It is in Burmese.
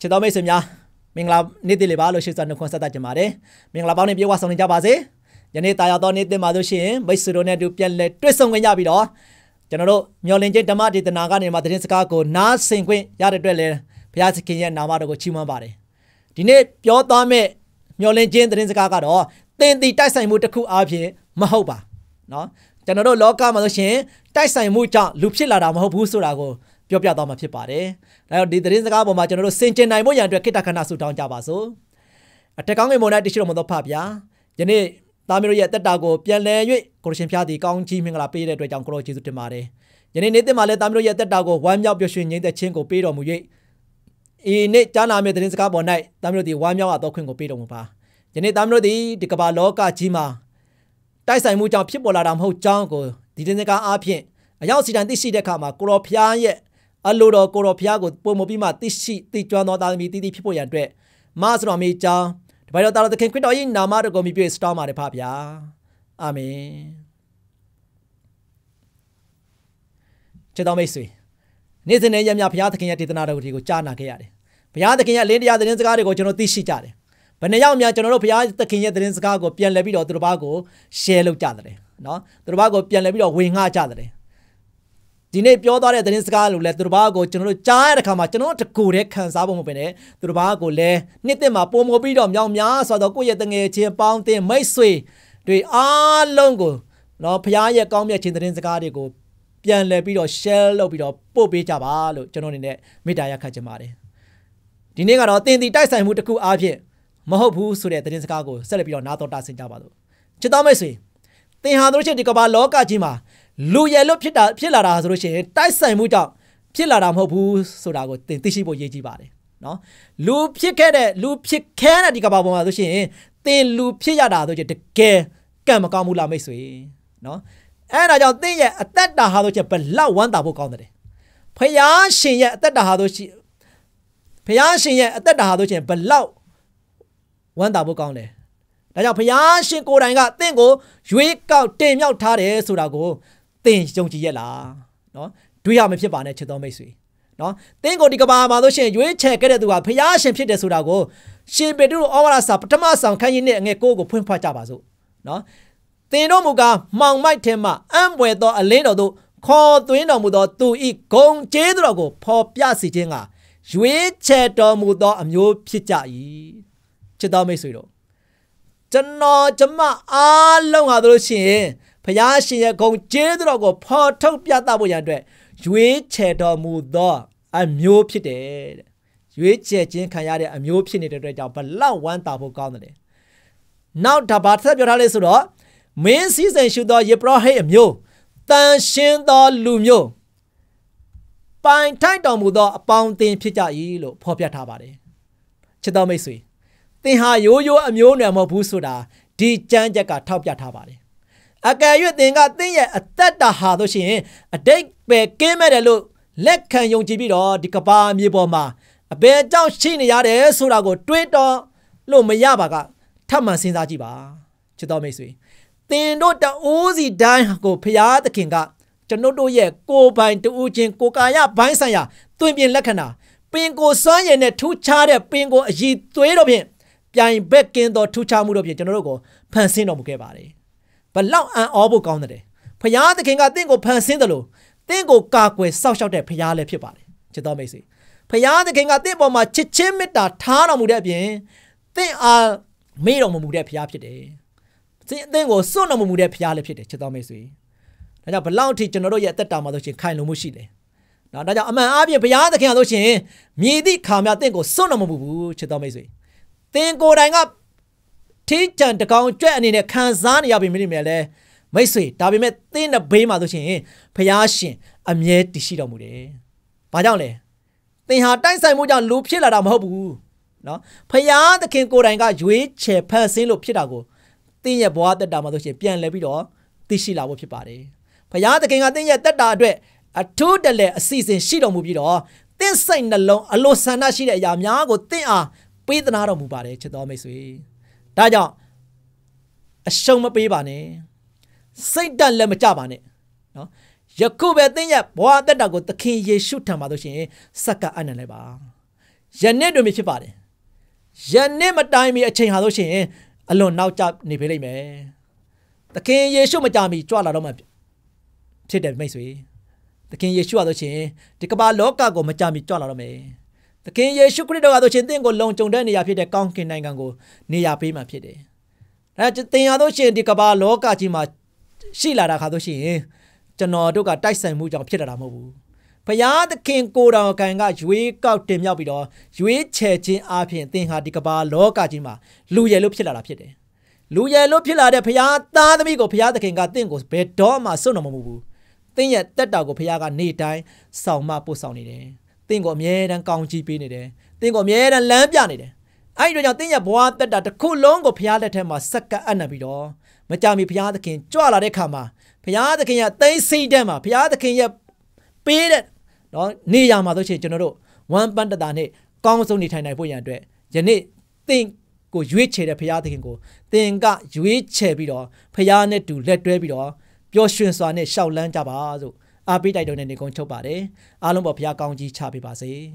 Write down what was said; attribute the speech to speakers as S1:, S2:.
S1: ချစ်တော်မိတ်ဆွေများမင်္ဂလာနေ့တည်လေးပါလို့ရှိစွာနှုတ်ခွန်းဆက်သကြပါတယ်မင်္ဂလာပေါင်းနဲ့ပြေဝဆောင်နေကြပါစေယနေ့တာယာတော်နေ့တင်ပါလို့ရှိရင်မိတ်ဆွေတို့နဲ့အတူပြန်လည်တွေ့ဆုံခွင့်ရပြီးတော့ကျွန်တော်တို့မျော်လင့်ခြင်းဓမ္မဒေသနာကနေမှာသတင်းစကားကိုနားဆင်ခွင့်ရတဲ့အတွက်လည်းဘုရားသခင်ရဲ့နာမတော်ကိုချီးမွမ်းပါတယ်ဒီနေ့ပြောသားမဲ့မျောလင်းခြင်းသတင်းစကားကတော့သင်တီတိုက်ဆိုင်မှုတစ်ခုအားဖြင့်မဟုတ်ပါနော်ကျွန်တော်တို့လောကမှာဆိုရှင်တိုက်ဆိုင်မှုကြောင့်လူဖြစ်လာတာမဟုတ်ဘူးဆိုတာကိုပြောပြသွားမှာဖြစ်ပါတယ်။ဒါကြောင့်ဒီသတင်းစကားပေါ်မှာကျွန်တော်တို့စင်ကျင်နိုင်ဖို့ရန်အတွက်ခိတ္တခဏဆုတောင်းကြပါစို့။အထက်ကောင်းငယ်မွန်တဲ့တရှိတော်မတော်ဖပါဗျာ။ယနေ့သားမျိုးရဲ့တက်တာကိုပြန်လည်၍ကိုရရှင်ဖျားသည်ကောင်းချီးမင်္ဂလာပေးတဲ့အတွက်ကြောင့်ကိုရောကျေးဇူးတင်ပါတယ်။ယနေ့နေ့တင်မှာလည်းသားမျိုးရဲ့တက်တာကိုဝမ်းမြောက်ပျော်ရွှင်ငြိမ်သက်ခြင်းကိုပေးတော်မူ၍ဤနေ့ကြားနာမည့်သတင်းစကားပေါ်၌သားမျိုးတို့သည်ဝမ်းမြောက်အပ်သောခွင့်ကိုပေးတော်မူပါယနေ့သားမျိုးတို့သည်ဒီကမ္ဘာလောကကြီးမှာတိုက်ဆိုင်မှုကြောင့်ဖြစ်ပေါ်လာတာမဟုတ်ကြောင်းကိုဒီသတင်းစကားအားဖြင့်အရောက်စီတိုင်းသိရှိတဲ့အခါမှာကိုတော်ဖျားရဲ့အလိုတော်ကိုတော်ဖျားကိုပုံမပြီးမှသိရှိသိကျွမ်းသောသားသမီးတည်တည်ဖြစ်ပေါ်ရန်အတွက်မဆရာမေကြောင်းတပိုင်တော်သားသခင်ခရစ်တော်၏နာမတော်ကိုမြည်ပြစတောင်းပါတယ်ဖဗျာအာမင်ခြေတော်မိတ်ဆွေနေ့စဉ်နဲ့ရမြဘုရားသခင်ရဲ့ဒေသနာတော်တွေကိုကြားနာခဲ့ရတယ်ဘုရားသခင်ရဲ့အလင်းတရားသတင်းစကားတွေကိုကျွန်တော်သိရှိကြတယ်။ဘယ်နှယောက်များကျွန်တော်တို့ဘုရားသခင်ရဲ့သတင်းစကားကိုပြန်လည်ပြီးတော့သူတို့ဘာကို share လုပ်ကြတယ်နော်။သူတို့ဘာကိုပြန်လည်ပြီးတော့ဝင်ငှကြတယ်။ဒီနေ့ပြောသွားတဲ့သတင်းစကားလို့လဲသူတို့ဘာကိုကျွန်တော်တို့ကြားရတဲ့အခါမှာကျွန်တော်တကူတဲ့ခံစားဖို့မပင်နဲ့သူတို့ဘာကိုလဲနှစ်သက်မှာပုံမပြီးတော့မြောင်များဆိုတော့ကိုယ့်ရဲ့တငယ်ချင်းပေါင်းတင်မိတ်ဆွေတွေအားလုံးကိုနော်ဘုရားရဲ့ကောင်းမြတ်ခြင်းသတင်းစကားတွေကိုပြန်လည်ပြီးတော့ share လုပ်ပြီးတော့ပို့ပေးကြပါလို့ကျွန်တော်အနေနဲ့မေတ္တာရခတ်ချင်ပါတယ်ဒီနေ့ကတော့တင်တီတိုက်ဆိုင်မှုတစ်ခုအားဖြင့်မဟုတ်ဘူးဆိုတဲ့သတင်းစကားကိုဆက်လက်ပြီးတော့နားတော်တာဆင်ကြပါစို့ချစ်တော်မိတ်ဆွေတင်ဟာတို့ချက်ဒီကမ္ဘာလောကကြီးမှာလူရယ်လို့ဖြစ်တာဖြစ်လာတာဆိုလို့ရှိရင်တိုက်ဆိုင်မှုကြောင့်ဖြစ်လာတာမဟုတ်ဘူးဆိုတာကိုတင်သိရှိဖို့ရည်ကြီးပါတယ်နော်လူဖြစ်ခဲ့တဲ့လူဖြစ်ခဲတဲ့ဒီကမ္ဘာပေါ်မှာဆိုရှင်တင်လူဖြစ်ရတာဆိုချက်တကယ်ကံမကောင်းဘူးလားမိတ်ဆွေနော်အဲ့ဒါကြောင့်တင်ရဲ့အသက်တာဟာဆိုချက်ဘလောက်ဝမ်းသာဖို့ကောင်းတယ်ဖယားရှင်ရဲ့အသက်တာဟာဆိုရှင်ဖះရှင်ရဲ့အသက်တာဟာဆိုရှင်ဘလောက်ဝမ်းသာဖို့ကောင်းတယ်ဒါကြောင့်ဖះရှင်ကိုယ်တိုင်ကတင့်ကို ရွေးကောက်တင်မြောက်ထားတယ်ဆိုတာကိုတင့်ယုံကြည်ရလားနော်တွေးရမဖြစ်ပါနဲ့ချစ်တော်မိတ်ဆွေနော်တင့်ကိုဒီကဘာမှာဆိုရှင်ရွေးချယ်ခဲ့တဲ့သူဟာဖះရှင်ဖြစ်တယ်ဆိုတာကိုရှင်ပေတုဩဝါဒစာပထမဆောင်ခန်းကြီးနဲ့အငယ်ကိုကိုဖွင့်ဖတ်ကြပါစို့နော်တင်တို့မူကားမှောင်မိုက်ထဲမှအံ့ပွေသောအလင်းတော်တို့ခေါ်သွင်းတော်မူသောသူဤဂုံကျေးတော်ကိုဖော်ပြစီခြင်းကရွေးချယ်တော်မူသော အမျိုးဖြစ်ကြ၏ချစ်တော်မိတ်ဆွေတို့ကျွန်တော်ကျမအားလုံးဟာတို့ရှင်ဘုရားရှင်ရဲ့ဂုဏ်ကျေးဇူးတော်ကိုဖော်ထုတ်ပြသဖို့ရန်အတွက်ရွေးချယ်တော်မူသောအမျိုးဖြစ်တယ်တဲ့ရွေးချယ်ခြင်းခံရတဲ့အမျိုးဖြစ်နေတဲ့အတွက်ကြောင့်ဘလောက်ဝမ်းသာဖို့ကောင်းတယ်နောက်ဒါဘာသက်ပြောထားလဲဆိုတော့မင်းစည်းစိမ်ရှုသောယေဘရဟိတ်အမျိုးတန်ရှင်းသောလူမျိုးပိုင်ထိုက်တော်မူသောအပေါင်းအသင်းဖြစ်ကြ၏လို့ဖော်ပြထားပါတယ်ချစ်တော်မိတ်ဆွေသင်ဟာရိုးရိုးအမျိုးအနွယ်မဟုတ်ဘူးဆိုတာဒီကြမ်းကြက်ကထောက်ပြထားပါတယ်အကယ်၍သင်ကသင်ရဲ့အသက်တာဟာဆိုရှင်အတိတ်ပဲကင်းမဲ့တယ်လို့လက်ခံယုံကြည်ပြီးတော့ဒီကဘာမြေပေါ်မှာအဘယ်ကြောင့်ရှိနေရတယ်ဆိုတာကို တွေးတော့လို့မရပါကထပ်မံစဉ်းစားကြည့်ပါချစ်တော်မိတ်ဆွေသင်တို့တအိုးစီတိုင်းကိုဖရာသခင်ကကျွန်ုပ်တို့ရဲ့ကိုပိုင်တူးချင်းကိုကာယဘိုင်းဆိုင်ရာတွင်ပြင်လက္ခဏာပင်ကိုစွမ်းရည်နဲ့ထူးခြားတဲ့ပင်ကိုအည်သွေးတော့ဖြင့်ပြိုင်ဘက်ကင်းသောထူးခြားမှုတော့ဖြင့်ကျွန်တော်တို့ကိုဖန်ဆင်းတော်မူခဲ့ပါတယ်။ဘလောက်အံ့ဩဖို့ကောင်းတယ်။ဖခင်သခင်ကတင့်ကိုဖန်ဆင်းတယ်လို့တင့်ကိုကာကွယ်စောင့်ရှောက်တဲ့ဖခင်လည်းဖြစ်ပါတယ်။ချစ်တော်မိတ်ဆွေ။ဖခင်သခင်ကတင့်ပေါ်မှာချစ်ချင်းမေတ္တာထားတော်မူတဲ့အပြင်တင့်အားမေ့တော်မူတဲ့ဖခင်ဖြစ်တယ်။သင်အသင်ကိုစွန့်တော်မူတဲ့ဖခင်လည်းဖြစ်တယ်ချစ်တော်မိတ်ဆွေ။ဒါကြောင့်ဘလောက်အထိကျွန်တော်တို့ရဲ့အသက်တာမှာဆိုရှင်ခိုင်လုံမှုရှိလဲနော်ဒါကြောင့်အမှန်အားဖြင့်ဘုရားသခင်ဆိုရှင်မြည်သည့်ခါများတင့်ကိုစွန့်တော်မမူဘူးချစ်တော်မိတ်ဆွေသင်ကိုယ်တိုင်ကထိချန်တကောင်ကြွက်အနေနဲ့ခံစားနေရပြီမင်းမြန်လဲမိတ်ဆွေဒါပေမဲ့သင်တဲ့ဘေးမှာဆိုရှင်ဘုရားရှင်အမြဲတည်ရှိတော်မူတယ်ဘာကြောင့်လဲသင်ဟာတိုက်ဆိုင်မှုကြောင့်လူဖြစ်လာတာမဟုတ်ဘူးနော်ဖယားသခင်ကိုယ်တိုင်ကရွေးချယ်ဖန်ဆင်းလို့ဖြစ်တာကိုသင်ရဲ့ဘဝတက်တာမှာဆိုရှင်ပြန်လဲပြီးတော့သိရှိလာဖို့ဖြစ်ပါတယ်ဘုရားသခင်ကသင်ရဲ့တက်တာအတွက်အထူးတလဲအစီအစဉ်ရှိတော်မူပြီးတော့သင်စိတ်နှလုံးအလိုဆန္ဒရှိတဲ့အရာများကိုသင်အားပေးသနာတော်မူပါတယ်ချစ်တော်မိတ်ဆွေဒါကြောင့်အရှုံးမပေးပါနဲ့စိတ်တက်လက်မကြပါနဲ့နော်ယခုပဲသင်ရဲ့ဘဝတက်တာကိုသခင်ယေရှုထံမှာဆိုရှင်စက္ကအနံ့လိုက်ပါယနေ့တွင်ဖြစ်ပါတယ်ယနေ့မတိုင်မီအချိန်ဟာဆိုရှင်အလွန်နောက်ကျနေပေလိမ့်မယ်သခင်ယေရှုမကြမီကြွလာတော့မှဖြစ်တယ်မိတ်ဆွေသခင်ယေရှုကဆိုရှင်ဒီကမ္ဘာလောကကိုမကြမီကြွလာတော့မယ်သခင်ယေရှုခရစ်တော်ကဆိုရှင်သင်ကိုလုံခြုံတဲ့နေရာဖြစ်တဲ့ကောင်းကင်နိုင်ငံကိုနေရာပေးမှာဖြစ်တယ်ဒါသင်ရတော့ရှင်ဒီကမ္ဘာလောကကြီးမှာရှိလာတာခါဆိုရှင်ကျွန်တော်တို့ကတိုက်ဆိုင်မှုကြောင့်ဖြစ်လာတာမဟုတ်ဘူးဘုရားသခင်ကိုတော်ကံကရွေးကောက်တင်မြောက်ပြီးတော့ရွေးချယ်ခြင်းအပြင်သင်ဟာဒီကမ္ဘာလောကကြီးမှာလူရယ်လို့ဖြစ်လာတာဖြစ်တယ်လူရယ်လို့ဖြစ်လာတဲ့ဘုရားသားသမီးကိုဘုရားသခင်ကသင်ကိုဘယ်တော့မှစွန့်တော်မမူဘူးသင်ရဲ့တက်တာကိုဖခင်ကနေတိုင်းဆောင်မပို့ဆောင်နေတယ်။သင်ကိုအမြဲတမ်းကောင်းချီးပေးနေတယ်။သင်ကိုအမြဲတမ်းလမ်းပြနေတယ်။အဲ့ဒီတော့ကြောင့်သင်ရဲ့ဘဝတက်တာတစ်ခုလုံးကိုဖခင်လက်ထက်မှာစက္ကပ်အပ်နေပြီးတော့မကြမီဖခင်သခင်ကြွလာတဲ့ခါမှာဖခင်သခင်ရဲ့သိသိတဲ့မှာဖခင်သခင်ရဲ့ပေးတဲ့နော်နေရာမှာဆိုရှင်ကျွန်တော်တို့ဝမ်ပန်တတာနဲ့ကောင်းဆုံးနေထိုင်နိုင်ဖို့ရန်အတွက်ယနေ့သင်ကိုရွေးချယ်တဲ့ဖခင်သခင်ကိုသင်ကရွေးချယ်ပြီးတော့ဖခင်နဲ့တူလက်တွဲပြီးတော့ပျော်ရွှင်စွာနဲ့ရှောက်လန်းကြပါစို့အားပေးတိုက်တွန်းတဲ့နေကုန်းချုပ်ပါတယ်အားလုံးပေါ်ဘုရားကောင်းကြီးချပေးပါစေ။